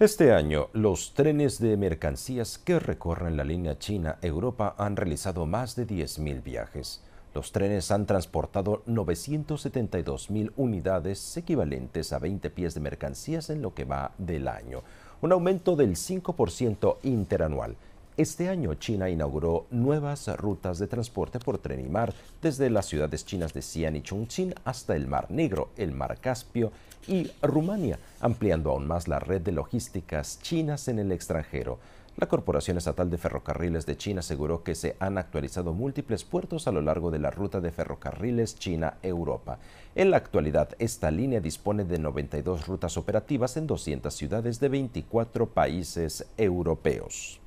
Este año, los trenes de mercancías que recorren la línea China-Europa han realizado más de 10.000 viajes. Los trenes han transportado 972.000 unidades equivalentes a 20 pies de mercancías en lo que va del año, un aumento del 5% interanual este año China inauguró nuevas rutas de transporte por tren y mar desde las ciudades chinas de Xi'an y Chongqing hasta el Mar Negro, el Mar Caspio y Rumania, ampliando aún más la red de logísticas chinas en el extranjero. La Corporación Estatal de Ferrocarriles de China aseguró que se han actualizado múltiples puertos a lo largo de la ruta de ferrocarriles China-Europa. En la actualidad, esta línea dispone de 92 rutas operativas en 200 ciudades de 24 países europeos.